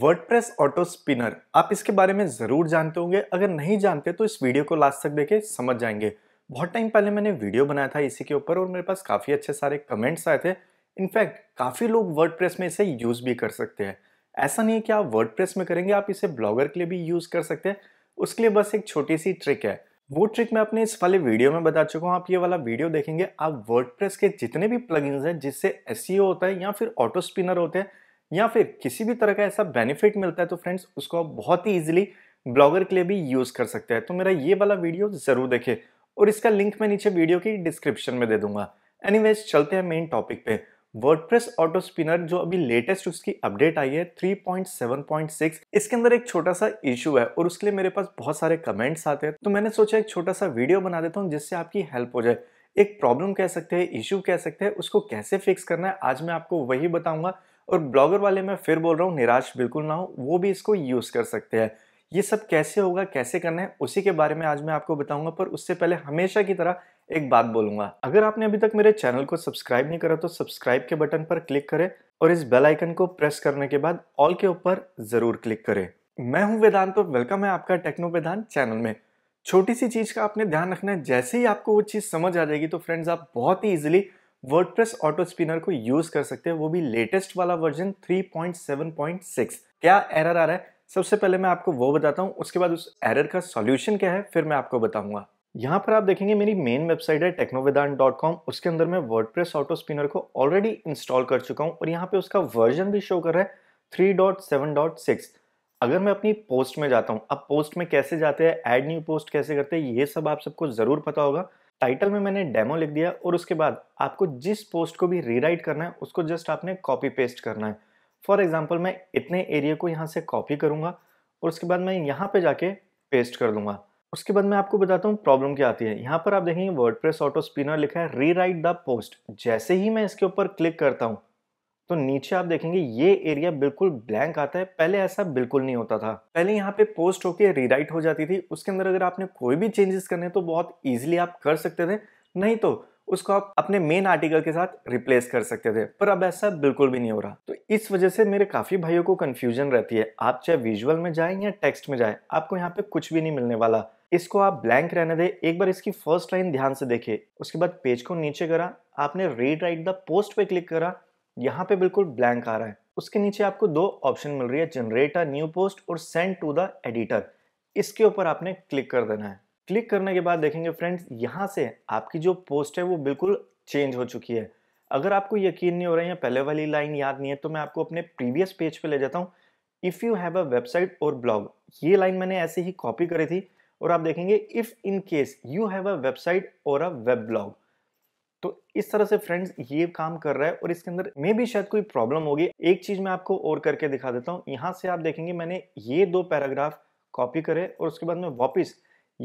WordPress auto spinner आप इसके बारे में ज़रूर जानते होंगे अगर नहीं जानते तो इस वीडियो को लास्ट तक देखे समझ जाएंगे बहुत टाइम पहले मैंने वीडियो बनाया था इसी के ऊपर और मेरे पास काफ़ी अच्छे सारे कमेंट्स आए थे इनफैक्ट काफ़ी लोग वर्डप्रेस में इसे यूज़ भी कर सकते हैं ऐसा नहीं है कि आप वर्डप्रेस में करेंगे आप इसे ब्लॉगर के लिए भी यूज़ कर सकते हैं उसके लिए बस एक छोटी सी ट्रिक है वो ट्रिक मैं अपने इस वाले वीडियो में बता चुका हूँ आप ये वाला वीडियो देखेंगे आप वर्डप्रेस के जितने भी प्लगइन्स हैं जिससे एस e होता है या फिर ऑटो स्पिनर होते हैं या फिर किसी भी तरह का ऐसा बेनिफिट मिलता है तो फ्रेंड्स उसको आप बहुत ही ईजिली ब्लॉगर के लिए भी यूज़ कर सकते हैं तो मेरा ये वाला वीडियो ज़रूर देखें और इसका लिंक मैं नीचे वीडियो की डिस्क्रिप्शन में दे दूंगा एनीवेज चलते हैं मेन टॉपिक पे वर्डप्रेस ऑटो स्पिनर जो अभी लेटेस्ट उसकी अपडेट आई है 3.7.6 इसके अंदर एक छोटा सा इशू है और उसके लिए मेरे पास बहुत सारे कमेंट्स आते हैं तो मैंने सोचा एक छोटा सा वीडियो बना देता हूँ जिससे आपकी हेल्प हो जाए एक प्रॉब्लम कह सकते हैं इशू कह सकते हैं उसको कैसे फिक्स करना है आज मैं आपको वही बताऊंगा और ब्लॉगर वाले मैं फिर बोल रहा हूँ निराश बिल्कुल ना हो वो भी इसको यूज़ कर सकते हैं ये सब कैसे होगा कैसे करना है उसी के बारे में आज मैं आपको बताऊंगा पर उससे पहले हमेशा की तरह एक बात बोलूंगा अगर आपने अभी तक मेरे चैनल को सब्सक्राइब नहीं करा तो सब्सक्राइब के बटन पर क्लिक करें और इस बेल आइकन को प्रेस करने के बाद ऑल के ऊपर ज़रूर क्लिक करें मैं हूं वेदांत और वेलकम है आपका टेक्नो वेदांत चैनल में छोटी सी चीज़ का आपने ध्यान रखना है जैसे ही आपको वो चीज़ समझ आ जाएगी तो फ्रेंड्स आप बहुत ही ईजिली वर्डप्रेस ऑटो स्पिनर को यूज कर सकते हैं वो भी लेटेस्ट वाला वर्जन 3.7.6 क्या एरर आ रहा है सबसे पहले मैं आपको वो बताता हूँ उसके बाद उस एरर का सॉल्यूशन क्या है फिर मैं आपको बताऊंगा यहाँ पर आप देखेंगे मेरी मेन वेबसाइट है टेक्नोविदान उसके अंदर मैं वर्डप्रेस ऑटो स्पिनर को ऑलरेडी इंस्टॉल कर चुका हूँ और यहाँ पे उसका वर्जन भी शो कर रहा है 3.7.6 अगर मैं अपनी पोस्ट में जाता हूँ अब पोस्ट में कैसे जाते हैं ऐड न्यू पोस्ट कैसे करते हैं ये सब आप सबको ज़रूर पता होगा टाइटल में मैंने डेमो लिख दिया और उसके बाद आपको जिस पोस्ट को भी रीराइट करना है उसको जस्ट आपने कॉपी पेस्ट करना है फॉर एग्जाम्पल मैं इतने एरिया को यहाँ से कॉपी करूँगा और उसके बाद मैं यहाँ पे जाके पेस्ट कर दूंगा उसके बाद मैं आपको बताता हूँ प्रॉब्लम क्या आती है यहाँ पर आप देखेंगे वर्ड प्रेस ऑटो स्पिनर लिखा है रीराइट द पोस्ट जैसे ही मैं इसके ऊपर क्लिक करता हूँ तो नीचे आप देखेंगे ये एरिया बिल्कुल ब्लैंक आता है पहले ऐसा बिल्कुल नहीं होता था पहले यहाँ पे पोस्ट होके रीराइट हो जाती थी उसके अंदर अगर आपने कोई भी चेंजेस करने तो बहुत ईजिली आप कर सकते थे नहीं तो उसको आप अपने मेन आर्टिकल के साथ रिप्लेस कर सकते थे पर अब ऐसा बिल्कुल भी नहीं हो रहा तो इस वजह से मेरे काफ़ी भाइयों को कंफ्यूजन रहती है आप चाहे विजुअल में जाए या टेक्स्ट में जाए आपको यहाँ पे कुछ भी नहीं मिलने वाला इसको आप ब्लैंक रहने दे एक बार इसकी फर्स्ट लाइन ध्यान से देखे उसके बाद पेज को नीचे करा आपने रीड राइट द पोस्ट पे क्लिक करा यहाँ पे बिल्कुल ब्लैंक आ रहा है उसके नीचे आपको दो ऑप्शन मिल रही है जनरेट अ न्यू पोस्ट और सेंड टू द एडिटर इसके ऊपर आपने क्लिक कर देना है क्लिक करने के बाद देखेंगे फ्रेंड्स यहाँ से आपकी जो पोस्ट है वो बिल्कुल चेंज हो चुकी है अगर आपको यकीन नहीं हो रहा है पहले वाली लाइन याद नहीं है तो मैं आपको अपने प्रीवियस पेज पे ले जाता हूँ if you have a website or blog ये लाइन मैंने ऐसे ही कॉपी करी थी और आप देखेंगे if in case you have a website or a web blog तो इस तरह से फ्रेंड्स ये काम कर रहा है और इसके अंदर मे भी शायद कोई प्रॉब्लम होगी एक चीज मैं आपको और करके दिखा देता हूँ यहाँ से आप देखेंगे मैंने ये दो पैराग्राफ कॉपी करे और उसके बाद मैं वापिस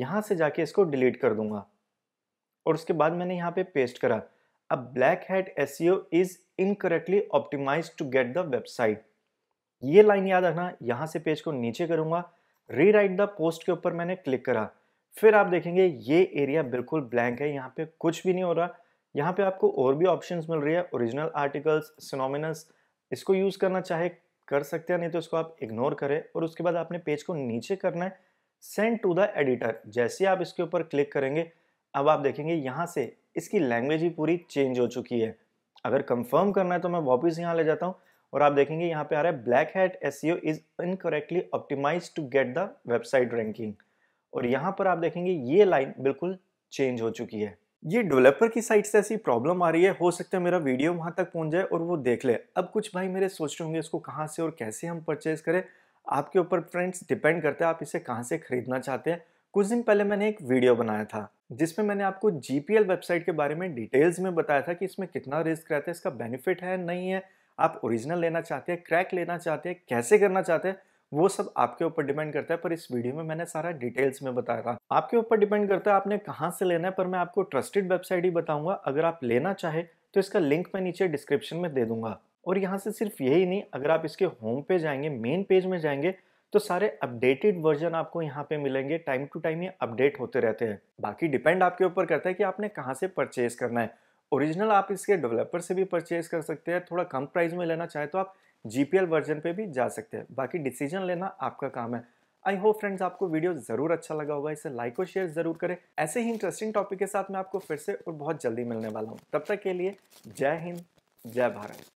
यहाँ से जाके इसको डिलीट कर दूंगा और उसके बाद मैंने यहाँ पे पेस्ट करा अब black hat S is incorrectly optimize to get the website ये लाइन याद रखना यहाँ से पेज को नीचे करूंगा रीराइट द पोस्ट के ऊपर मैंने क्लिक करा फिर आप देखेंगे ये एरिया बिल्कुल ब्लैंक है यहाँ पे कुछ भी नहीं हो रहा यहाँ पे आपको और भी ऑप्शंस मिल रही है ओरिजिनल आर्टिकल्स सिनोमिनस इसको यूज़ करना चाहे कर सकते हैं नहीं तो इसको आप इग्नोर करें और उसके बाद आपने पेज को नीचे करना है सेंड टू द एडिटर जैसे आप इसके ऊपर क्लिक करेंगे अब आप देखेंगे यहाँ से इसकी लैंग्वेज ही पूरी चेंज हो चुकी है अगर कंफर्म करना है तो मैं वापस यहाँ ले जाता हूँ और आप देखेंगे यहाँ पे आ रहा है black hat S is incorrectly optimize to get the website ranking और यहाँ पर आप देखेंगे ये लाइन बिल्कुल चेंज हो चुकी है ये डेवलपर की साइड से ऐसी प्रॉब्लम आ रही है हो सकता है मेरा वीडियो वहाँ तक पहुँच जाए और वो देख ले अब कुछ भाई मेरे सोच रहे होंगे इसको कहाँ से और कैसे हम परचेज़ करें आपके ऊपर फ्रेंड्स डिपेंड करता है आप इसे कहाँ से ख़रीदना चाहते हैं कुछ दिन पहले मैंने एक वीडियो बनाया था जिसमें मैंने आपको जी वेबसाइट के बारे में डिटेल्स में बताया था कि इसमें कितना रिस्क रहता है इसका बेनिफिट है नहीं है आप ओरिजिनल लेना चाहते हैं क्रैक लेना चाहते हैं कैसे करना चाहते हैं वो सब आपके ऊपर डिपेंड करता है पर इस वीडियो में मैंने सारा डिटेल्स में बताया था आपके ऊपर डिपेंड करता है आपने कहाँ से लेना है पर मैं आपको ट्रस्टेड वेबसाइट ही बताऊंगा अगर आप लेना चाहे तो इसका लिंक मैं नीचे डिस्क्रिप्शन में दे दूंगा और यहाँ से सिर्फ यही नहीं अगर आप इसके होम पे जाएंगे मेन पेज में जाएंगे तो सारे अपडेटेड वर्जन आपको यहाँ पे मिलेंगे टाइम टू टाइम ये अपडेट होते रहते हैं बाकी डिपेंड आपके ऊपर करता है कि आपने कहाँ से परचेज करना है ओरिजिनल आप इसके डेवलपर से भी परचेज कर सकते हैं थोड़ा कम प्राइस में लेना चाहे तो आप जी वर्जन पे भी जा सकते हैं बाकी डिसीजन लेना आपका काम है आई होप फ्रेंड्स आपको वीडियो ज़रूर अच्छा लगा होगा इसे लाइक और शेयर ज़रूर करें ऐसे ही इंटरेस्टिंग टॉपिक के साथ मैं आपको फिर से और बहुत जल्दी मिलने वाला हूँ तब तक के लिए जय हिंद जय भारत